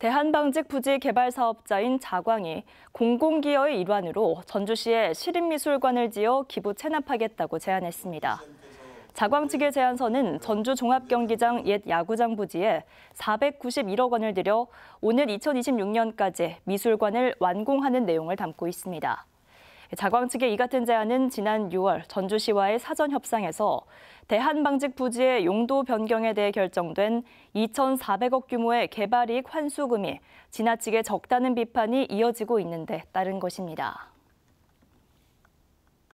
대한방직 부지 개발 사업자인 자광이 공공기여의 일환으로 전주시에 시립미술관을 지어 기부 체납하겠다고 제안했습니다. 자광 측의 제안서는 전주 종합경기장 옛 야구장 부지에 491억 원을 들여 오늘 2026년까지 미술관을 완공하는 내용을 담고 있습니다. 자광 측의 이 같은 제안은 지난 6월 전주시와의 사전 협상에서 대한방직 부지의 용도 변경에 대해 결정된 2,400억 규모의 개발이익 환수금이 지나치게 적다는 비판이 이어지고 있는데 따른 것입니다.